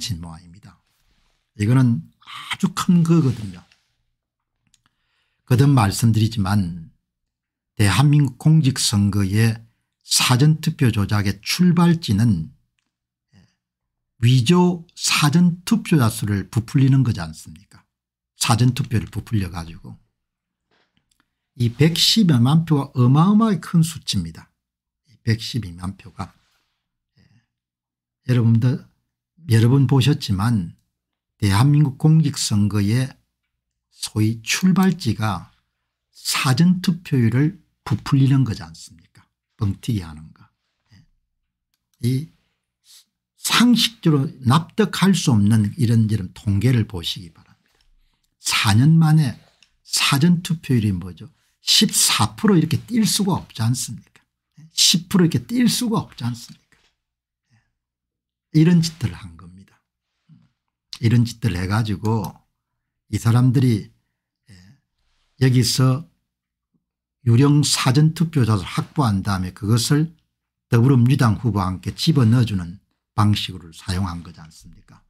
진모아입니다 이거는 아주 큰 거거든요. 거듭 말씀드리지만 대한민국 공직선거의 사전투표 조작의 출발지는 위조 사전투표자 수를 부풀리는 거지 않습니까 사전투표를 부풀려 가지고 이 110여만 표가 어마어마하게 큰 수치입니다. 112만 표가 예. 여러분들 여러 번 보셨지만 대한민국 공직선거의 소위 출발지가 사전투표율을 부풀리는 거지 않습니까 뻥튀기 하는 거이 예. 상식적으로 납득할 수 없는 이런 이런 통계를 보시기 바랍니다 4년 만에 사전투표율이 뭐죠 14% 이렇게 뛸 수가 없지 않습니까 10% 예. 이렇게 뛸 수가 없지 않습니까 이런 짓을 한 겁니다. 이런 짓을 해가지고 이 사람들이 예, 여기서 유령 사전투표자를 확보한 다음에 그것을 더불어민주당 후보와 함께 집어넣어주는 방식으로 사용한 거지 않습니까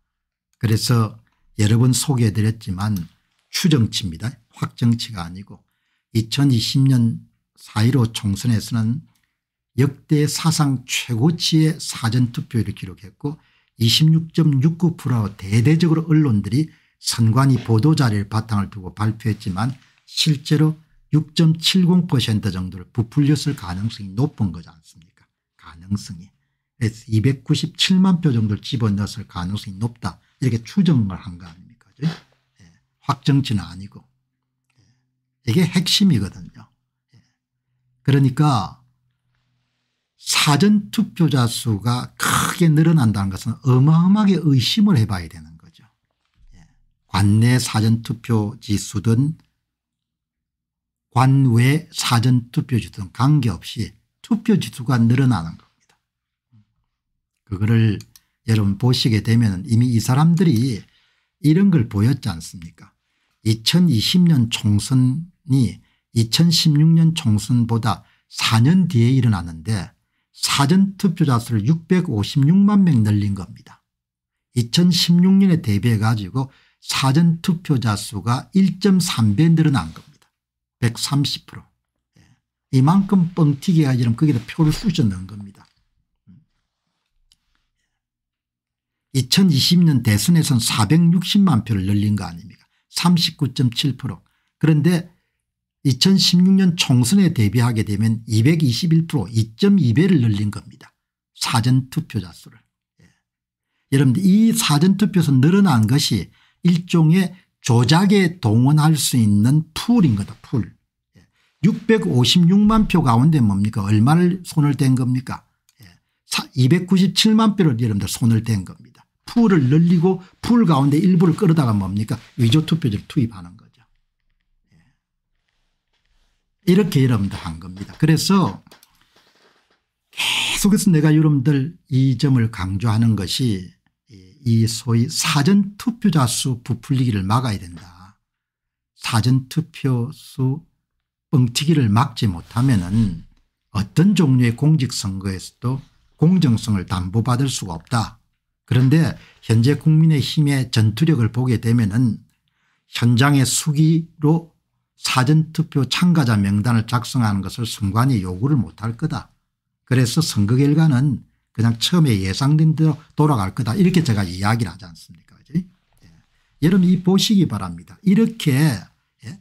그래서 여러 번 소개해드렸지만 추정치입니다. 확정치가 아니고 2020년 4.15 총선에서는 역대 사상 최고치의 사전투표를 기록했고 26.69%로 대대적으로 언론들이 선관위 보도자료를 바탕을 두고 발표했지만 실제로 6.70% 정도를 부풀렸을 가능성이 높은 거지 않습니까 가능성이 297만 표 정도를 집어넣었을 가능성이 높다 이렇게 추정을 한 거 아닙니까 네. 확정치는 아니고 예. 이게 핵심이거든요 예. 그러니까 사전 투표자 수가 크게 늘어난다는 것은 어마어마하게 의심을 해봐야 되는 거죠. 예. 관내 사전 투표지 수든 관외 사전 투표지든 수 관계없이 투표지수가 늘어나는 겁니다. 그거를 여러분 보시게 되면 이미 이 사람들이 이런 걸 보였지 않습니까 2020년 총선이 2016년 총선보다 4년 뒤에 일어났는데 사전투표자 수를 656만 명 늘린 겁니다. 2016년에 대비해 가지고 사전투표자 수가 1.3배 늘어난 겁니다. 130% 예. 이만큼 뻥튀기 가지고 거기다 표를 쑤셔 넣은 겁니다. 2020년 음. 대선에선 460만 표를 늘린 거 아닙니까 39.7% 그런데 2016년 총선에 대비하게 되면 221% 2.2배를 늘린 겁니다. 사전투표자 수를. 예. 여러분들 이사전투표에서 늘어난 것이 일종의 조작에 동원할 수 있는 풀인 거다 풀. 예. 656만 표 가운데 뭡니까 얼마를 손을 댄 겁니까 297만 예. 표를 여러분들 손을 댄 겁니다. 풀을 늘리고 풀 가운데 일부를 끌어다가 뭡니까 위조투표지를 투입하는 거. 이렇게 여러분들 한 겁니다. 그래서 계속해서 내가 여러분들 이 점을 강조하는 것이 이 소위 사전투표자 수 부풀리기를 막아야 된다. 사전투표 수 뻥튀기를 막지 못하면 은 어떤 종류의 공직선거에서도 공정성을 담보받을 수가 없다. 그런데 현재 국민의힘의 전투력을 보게 되면 은 현장의 수기로 사전투표 참가자 명단을 작성하는 것을 선관위 요구를 못할 거다. 그래서 선거 결과는 그냥 처음에 예상된 대로 돌아갈 거다 이렇게 제가 이야기를 하지 않습니까 그치? 예. 여러분 이 보시기 바랍니다. 이렇게 예?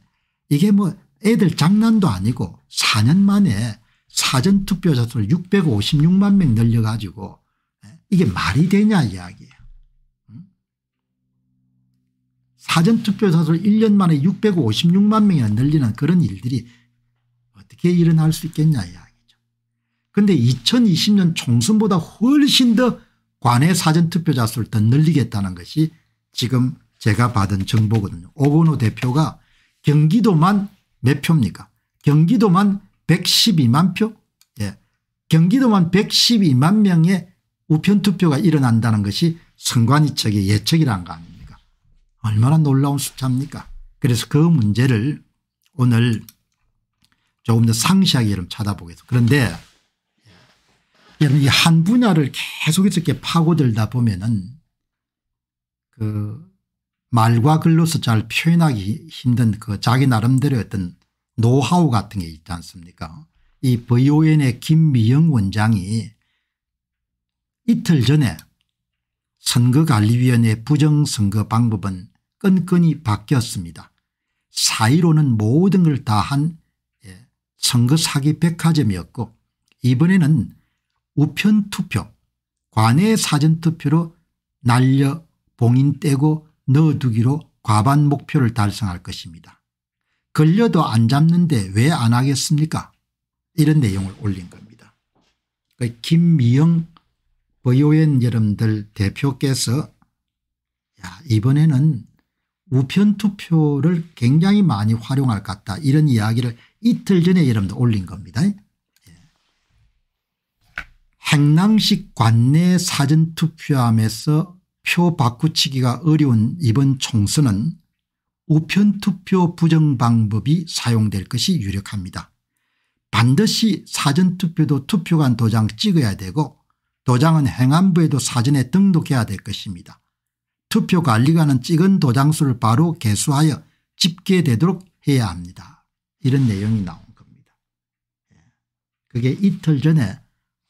이게 뭐 애들 장난도 아니고 4년 만에 사전투표자 수를 656만 명 늘려가지고 예? 이게 말이 되냐 이야기예요. 사전투표자수를 1년 만에 656만 명이나 늘리는 그런 일들이 어떻게 일어날 수 있겠냐 이야기죠. 그런데 2020년 총선보다 훨씬 더 관내 사전투표자 수를 더 늘리겠다는 것이 지금 제가 받은 정보거든요. 오건호 대표가 경기도만 몇 표입니까 경기도만 112만 표 예. 경기도만 112만 명의 우편투표가 일어난다는 것이 선관위 측의 예측이란 거 아닙니까 얼마나 놀라운 숫자입니까 그래서 그 문제를 오늘 조금 더 상세하게 여러분 찾아보겠습니다. 그런데 여러분 이 한 분야를 계속해서 이렇게 파고들다 보면은 그 말과 글로서 잘 표현하기 힘든 그 자기 나름대로 어떤 노하우 같은 게 있지 않습니까 이 VON의 김미영 원장이 이틀 전에 선거관리위원회 부정선거 방법은 끈끈이 바뀌었습니다. 4 1 5는 모든 걸 다한 예, 선거 사기 백화점이었고 이번에는 우편투표 관외 사전투표로 날려 봉인 떼고 넣어두기로 과반 목표를 달성할 것입니다. 걸려도 안 잡는데 왜 안 하겠습니까 이런 내용을 올린 겁니다. 그 김미영 보유엔 여러분들 대표께서 야, 이번에는 우편 투표를 굉장히 많이 활용할 것 같다 이런 이야기를 이틀 전에 여러분들 올린 겁니다. 예. 행랑식 관내 사전투표함에서 표 바꾸치기가 어려운 이번 총선은 우편투표 부정 방법이 사용될 것이 유력합니다. 반드시 사전투표도 투표관 도장 찍어야 되고 도장은 행안부에도 사전에 등록해야 될 것입니다. 투표관리관은 찍은 도장수를 바로 개수하여 집계되도록 해야 합니다. 이런 내용이 나온 겁니다. 예. 그게 이틀 전에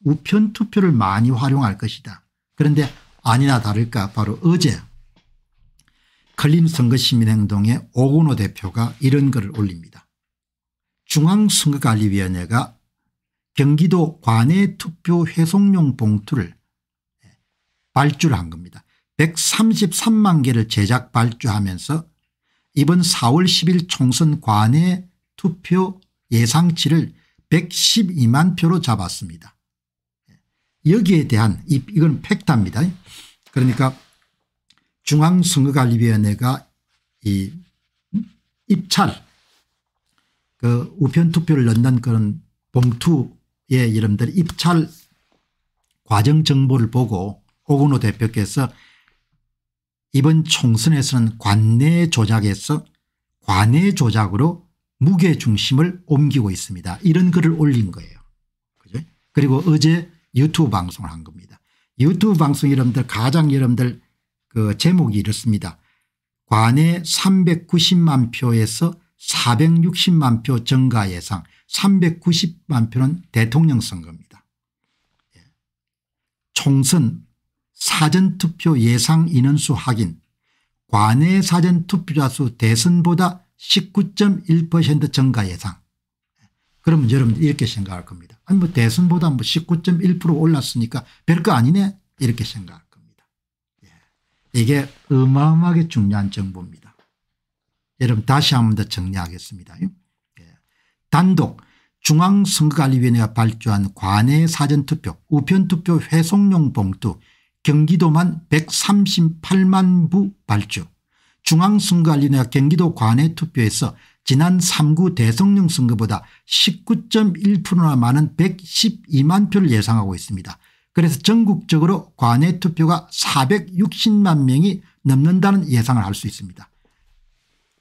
우편 투표를 많이 활용할 것이다. 그런데 아니나 다를까 바로 어제 클린 선거시민행동의 오건호 대표가 이런 글을 올립니다. 중앙선거관리위원회가 경기도 관내 투표 회송용 봉투를 예, 발주를 한 겁니다. 133만 개를 제작 발주하면서 이번 4월 10일 총선 관외 투표 예상치를 112만 표로 잡았습니다. 여기에 대한 이건 팩트입니다. 그러니까 중앙선거관리위원회가 이 입찰 그 우편투표를 넣는 그런 봉투의 이름들 입찰 과정 정보를 보고 오근호 대표께서 이번 총선에서는 관내 조작에서 관내 조작으로 무게중심을 옮기고 있습니다. 이런 글을 올린 거예요. 그죠? 그리고 어제 유튜브 방송을 한 겁니다. 유튜브 방송 여러분들 가장 여러분들 그 제목이 이렇습니다. 관내 390만 표에서 460만 표 증가 예상 390만 표는 대통령 선거입니다. 예. 총선 사전투표 예상 인원수 확인 관내 사전투표자 수 대선보다 19.1% 증가 예상 그러면 여러분 이렇게 생각할 겁니다. 아니 뭐 대선보다 뭐 19.1% 올랐으니까 별 거 아니네 이렇게 생각할 겁니다. 예. 이게 어마어마하게 중요한 정보입니다. 여러분 다시 한 번 더 정리하겠습니다. 예. 단독 중앙선거관리위원회가 발주한 관내 사전투표 우편투표 회송용 봉투 경기도만 138만 부 발주 중앙선거관리위원 경기도 관외 투표에서 지난 3구 대성령 선거보다 19.1%나 많은 112만 표를 예상하고 있습니다. 그래서 전국적으로 관외 투표가 460만 명이 넘는다는 예상을 할 수 있습니다.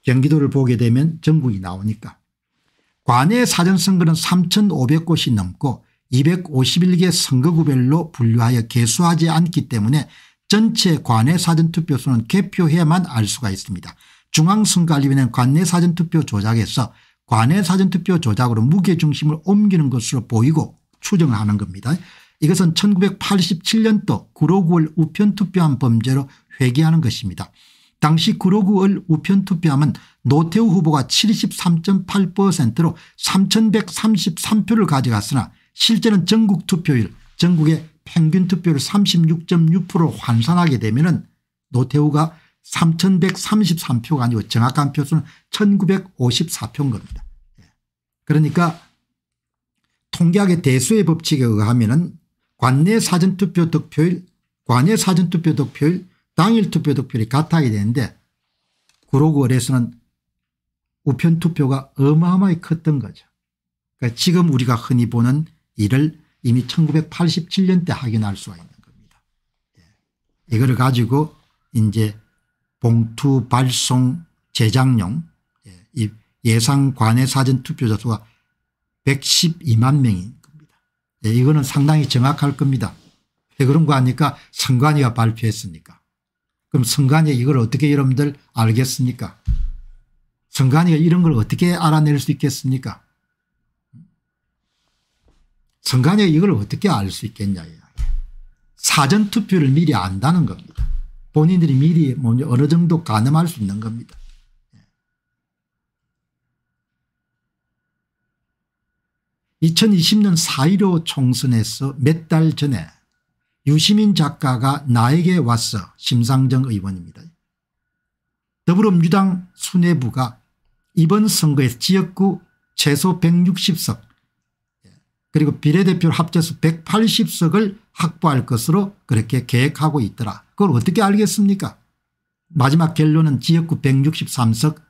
경기도를 보게 되면 전국이 나오니까. 관외 사전선거는 3,500곳이 넘고 251개 선거구별로 분류하여 개수하지 않기 때문에 전체 관내 사전투표소는 개표해야만 알 수가 있습니다. 중앙선거관리위원회는 관내 사전투표 조작에서 관내 사전투표 조작으로 무게중심을 옮기는 것으로 보이고 추정을 하는 겁니다. 이것은 1987년도 구로구을 우편투표함 범죄로 회귀하는 것입니다. 당시 구로구을 우편투표함은 노태우 후보가 73.8%로 3133표를 가져갔으나 실제는 전국 투표율 전국의 평균 투표율 36.6% 환산하게 되면 노태우가 3133표가 아니고 정확한 표수는 1954표인 겁니다. 예. 그러니까 통계학의 대수의 법칙에 의하면 은 관내 사전투표 득표율 관내 사전투표 득표율 당일 투표 득표율이 같아야 되는데 구로구월에서는 우편투표가 어마어마하게 컸던 거죠. 그러니까 지금 우리가 흔히 보는 이를 이미 1987년 때 확인할 수가 있는 겁니다. 예. 이거 가지고 이제 봉투 발송 제작용 예. 상 관외 사전 투표자 수가 112만 명인 겁니다. 예, 이거는 상당히 정확할 겁니다. 왜 그런 거 아니까 선관위가 발표했으니까. 그럼 선관위 이걸 어떻게 여러분들 알겠습니까? 선관위가 이런 걸 어떻게 알아낼 수 있겠습니까? 선관위가 이걸 어떻게 알 수 있겠냐 사전 투표를 미리 안다는 겁니다. 본인들이 미리 뭐지 어느 정도 가늠할 수 있는 겁니다. 2020년 예. 4.15 총선에서 몇 달 전에 유시민 작가가 나에게 왔어 심상정 의원입니다. 더불어민주당 수뇌부가 이번 선거에서 지역구 최소 160석 그리고 비례대표 합쳐서 180석을 확보할 것으로 그렇게 계획하고 있더라. 그걸 어떻게 알겠습니까 마지막 결론은 지역구 163석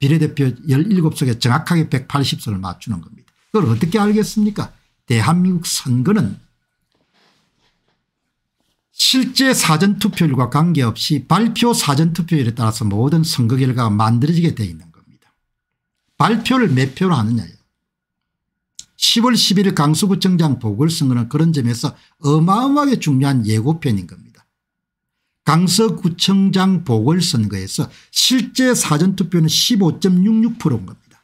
비례대표 17석에 정확하게 180석을 맞추는 겁니다. 그걸 어떻게 알겠습니까 대한민국 선거는 실제 사전투표율과 관계없이 발표 사전투표율에 따라서 모든 선거 결과가 만들어지게 되어 있는 겁니다. 발표를 몇 표로 하느냐 10월 11일 강서구청장 보궐선거는 그런 점에서 어마어마하게 중요한 예고편인 겁니다. 강서구청장 보궐선거에서 실제 사전투표는 15.66%인 겁니다.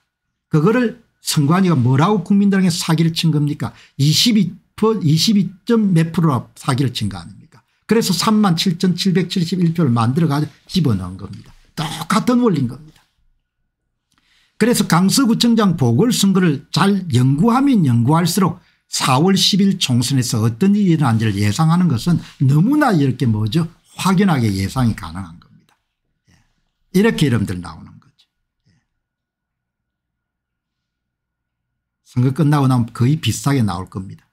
그거를 선관위가 뭐라고 국민들에게 사기를 친 겁니까 22, 22. 몇프로 사기를 친 거 아닙니까 그래서 37,771표를 만들어 가지고 집어넣은 겁니다. 똑같은 원리인 겁니다. 그래서 강서구청장 보궐선거를 잘 연구하면 연구할수록 4월 10일 총선에서 어떤 일이 일어난지를 예상하는 것은 너무나 이렇게 뭐죠 확연하게 예상이 가능한 겁니다. 예. 이렇게 이름들 나오는 거죠. 예. 선거 끝나고 나면 거의 비슷하게 나올 겁니다.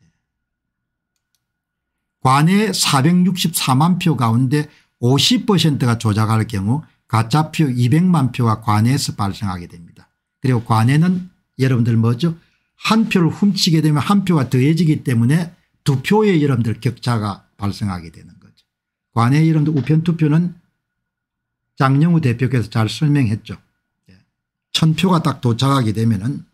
예. 관의 464만 표 가운데 50%가 조작할 경우 가짜표 200만 표가 관에서 발생하게 됩니다. 그리고 관에는 여러분들 뭐죠 한 표를 훔치게 되면 한 표가 더해지기 때문에 두 표의 여러분들 격차가 발생하게 되는 거죠. 관의 여러분들 우편투표는 장영우 대표께서 잘 설명했죠. 예. 천표가 딱 도착하게 되면 은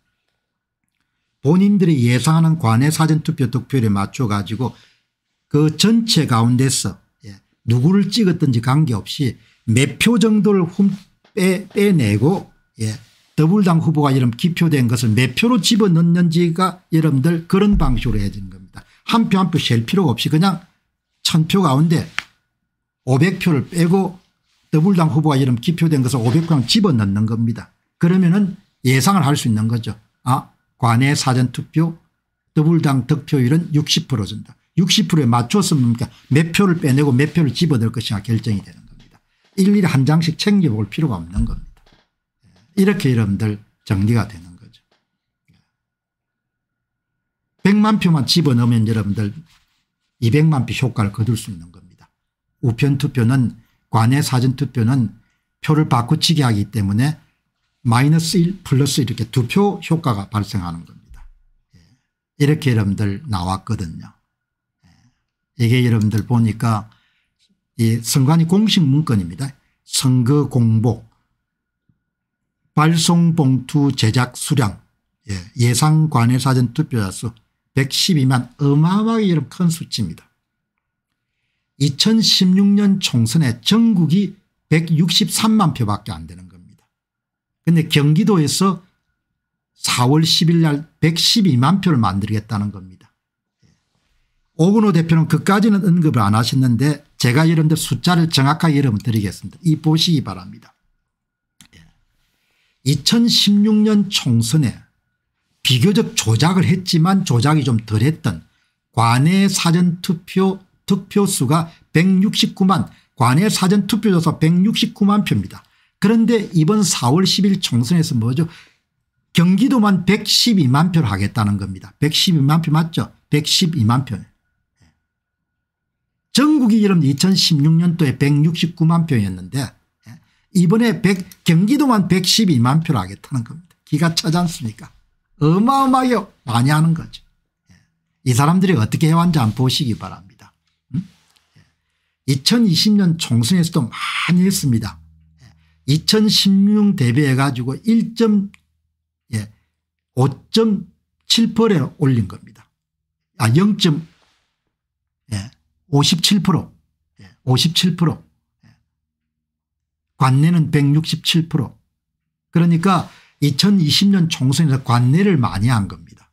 본인들이 예상하는 관내 사전투표 득표율에 맞춰가지고 그 전체 가운데서 예, 누구를 찍었든지 관계없이 몇표 네 정도를 훔, 빼, 빼내고 예. 더불당 후보가 이름 기표된 것을 몇 네 표로 집어넣는지가 여러분들 그런 방식으로 해야 되는 겁니다. 한 표 한 표 셀 필요가 없이 그냥 천 표 가운데 500표를 빼고 더불당 후보가 이름 기표된 것을 500표랑 집어넣는 겁니다. 그러면은 예상을 할 수 있는 거죠. 아 관내 사전투표 더불당 득표율은 60% 준다. 60%에 맞춰서 뭡니까 몇 표를 빼내고 몇 표를 집어넣을 것이냐 결정이 되는 일일이 한 장씩 챙겨볼 필요가 없는 겁니다. 예. 이렇게 여러분들 정리가 되는 거죠. 100만 예. 표만 집어넣으면 여러분들 200만 표 효과를 거둘 수 있는 겁니다. 우편투표는 관외 사전투표는 표를 바꿔치기 하기 때문에 마이너스 1 플러스 이렇게 두 표 효과가 발생하는 겁니다. 예. 이렇게 여러분들 나왔거든요. 이게 여러분들 보니까 이 선관위 공식 문건입니다. 선거 공보, 발송 봉투 제작 수량, 예, 상 관외 사전 투표자 수 112만 어마어마하게 큰 수치입니다. 2016년 총선에 전국이 163만 표밖에 안 되는 겁니다. 그런데 경기도에서 4월 10일 날 112만 표를 만들겠다는 겁니다. 예. 오근호 대표는 그까지는 언급을 안 하셨는데 제가 여러분들 숫자를 정확하게 여러분 드리겠습니다. 이 보시기 바랍니다. 2016년 예. 총선에 비교적 조작을 했지만 조작이 좀 덜했던 관내 사전투표 득표수가 169만 관내 사전투표조사 169만 표입니다. 그런데 이번 4월 10일 총선에서 뭐죠 경기도만 112만 표를 하겠다는 겁니다. 112만 표 맞죠 112만 표 전국이 이름 2016년도에 169만 표였는데 예, 이번에 100, 경기도만 112만 표를 하겠다는 겁니다. 기가 차지 않습니까? 어마어마하게 많이 하는 거죠. 예, 이 사람들이 어떻게 해왔는지 안 보시기 바랍니다. 음? 2020년 예, 총선에서도 많이 했습니다. 2016 대비해가지고 1. 5.7%에 올린 겁니다. 아, 57% 57% 예, 예. 관내는 167% 그러니까 2020년 총선에서 관내를 많이 한 겁니다.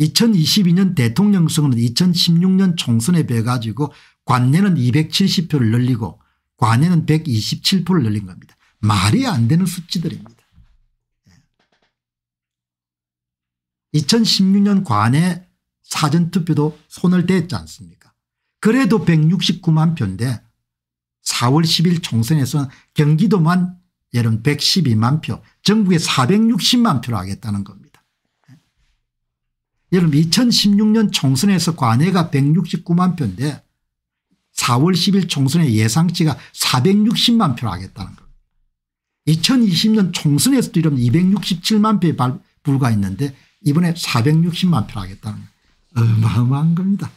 2022년 예. 대통령 선거는 2016년 총선에 비해 가지고 관내는 270표를 늘리고 관내는 127표를 늘린 겁니다. 말이 안 되는 수치들입니다. 2016년 관내 사전투표도 손을 댔지 않습니까 그래도 169만 표인데 4월 10일 총선에서는 경기도만 예를 112만 표 전국에 460만 표를 하겠다는 겁니다. 여러분 2016년 총선에서 관해가 169만 표인데 4월 10일 총선의 예상치가 460만 표를 하겠다는 겁니다. 2020년 총선에서도 이런 267만 표에 불과했는데 이번에 460만 표를 하겠다는 겁니다. 어마어마한 겁니다.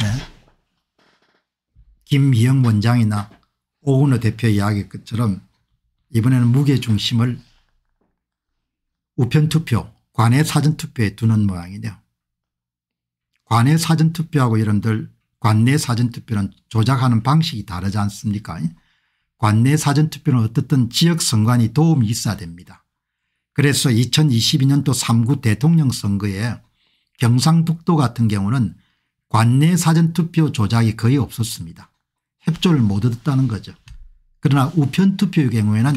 네. 김미영 원장이나 오은호 대표 이야기 것처럼 이번에는 무게중심을 우편투표 관외 사전투표에 두는 모양이네요. 관외 사전투표하고 이런들 관내 사전투표는 조작하는 방식이 다르지 않습니까 관내 사전투표는 어떻든 지역선관위 도움이 있어야 됩니다. 그래서 2022년도 3구 대통령 선거에 경상북도 같은 경우는 관내 사전투표 조작이 거의 없었습니다. 협조를 못 얻었다는 거죠. 그러나 우편투표의 경우에는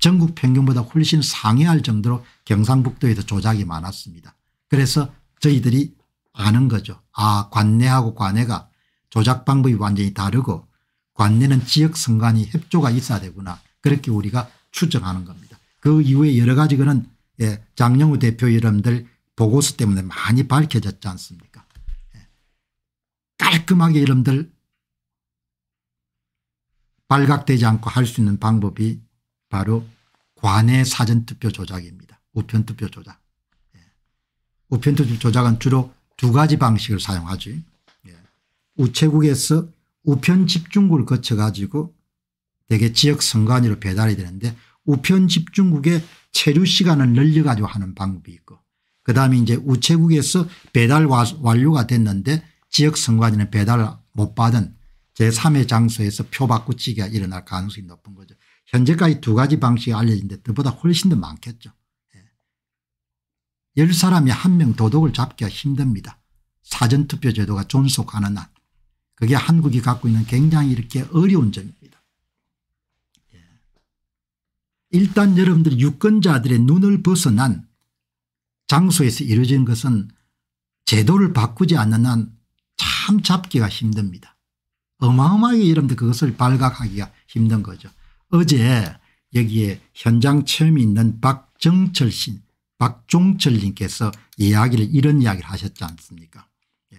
전국 평균보다 훨씬 상회할 정도로 경상북도에서 조작이 많았습니다. 그래서 저희들이 아는 거죠. 아 관내하고 관내가 조작 방법이 완전히 다르고 관내는 지역 선관위 협조가 있어야 되구나. 그렇게 우리가 추정하는 겁니다. 그 이후에 여러 가지 그런 예, 장영우 대표 여러분들 보고서 때문에 많이 밝혀졌지 않습니까 예. 깔끔하게 이름들 발각되지 않고 할 수 있는 방법이 바로 관내 사전투표 조작입니다. 우편투표 조작. 예. 우편투표 조작은 주로 두 가지 방식을 사용하죠. 예. 우체국에서 우편 집중국을 거쳐 가지고 대개 지역 선관위로 배달이 되는데 우편 집중국의 체류 시간을 늘려 가지고 하는 방법이 있고 그다음에 이제 우체국에서 배달 완료가 됐는데 지역 선관위는 배달을 못 받은 제3의 장소에서 표바꾸치기가 일어날 가능성이 높은 거죠. 현재까지 두 가지 방식이 알려진데 그보다 훨씬 더 많겠죠. 예. 열 사람이 한 명 도둑을 잡기가 힘듭니다. 사전투표 제도가 존속하는 한. 그게 한국이 갖고 있는 굉장히 이렇게 어려운 점입니다. 예. 일단 여러분들 유권자들의 눈을 벗어난 장소에서 이루어지 것은 제도를 바꾸지 않는 한 참 잡기가 힘듭니다. 어마어마하게 여러분들 그것을 발각하기가 힘든 거죠. 어제 여기에 현장 체험이 있는 박정철 씨 박종철 님께서 이야기를 이런 이야기를 하셨지 않습니까 예.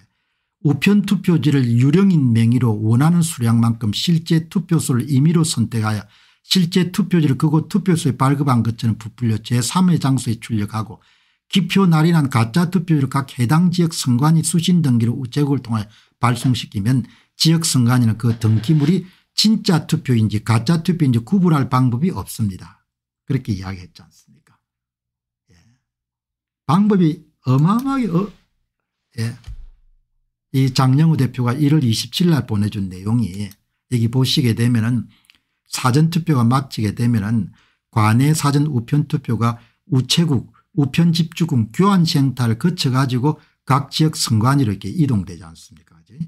우편 투표지를 유령인 명의로 원하는 수량만큼 실제 투표수를 임의로 선택하여 실제 투표지를 그곳 투표소에 발급한 것처럼 부풀려 제3의 장소에 출력하고 기표 날인한 가짜 투표율각 해당 지역 선관위 수신 등기를 우체국을 통해 발송시키면 지역 선관위는 그 등기물이 진짜 투표인지 가짜 투표인지 구분할 방법이 없습니다. 그렇게 이야기했지 않습니까 예. 방법이 어마어마하게 어, 예. 이 장영우 대표가 1월 27일 날 보내준 내용이 여기 보시게 되면 은 사전투표가 마치게 되면 은 관내 사전 우편투표가 우체국 우편집주군 교환센터를 거쳐가지고 각 지역 선관위로 이렇게 이동되지 않습니까? 예.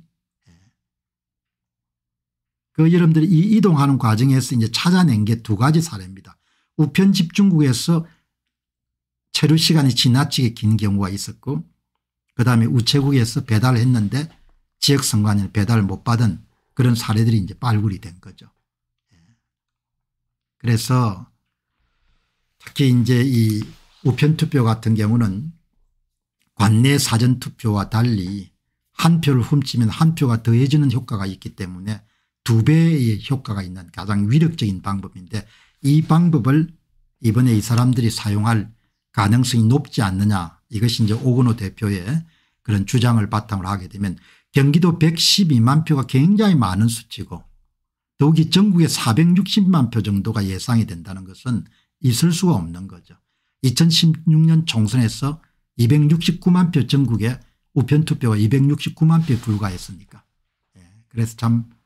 그 여러분들이 이 이동하는 과정에서 이제 찾아낸 게 두 가지 사례입니다. 우편 집중국에서 체류 시간이 지나치게 긴 경우가 있었고 그다음에 우체국에서 배달을 했는데 지역 선관위는 배달을 못 받은 그런 사례들이 이제 발굴이 된 거죠. 예. 그래서 특히 이제 이 우편투표 같은 경우는 관내 사전투표와 달리 한 표를 훔치면 한 표가 더해지는 효과가 있기 때문에 두 배의 효과가 있는 가장 위력적인 방법인데 이 방법을 이번에 이 사람들이 사용할 가능성이 높지 않느냐 이것이 이제 오근호 대표의 그런 주장을 바탕으로 하게 되면 경기도 112만 표가 굉장히 많은 수치고 더욱이 전국에 460만 표 정도가 예상이 된다는 것은 있을 수가 없는 거죠. 2016년 총선에서 269만 표 전국에 우편투표가 269만 표에 불과했습니까 예. 그래서 참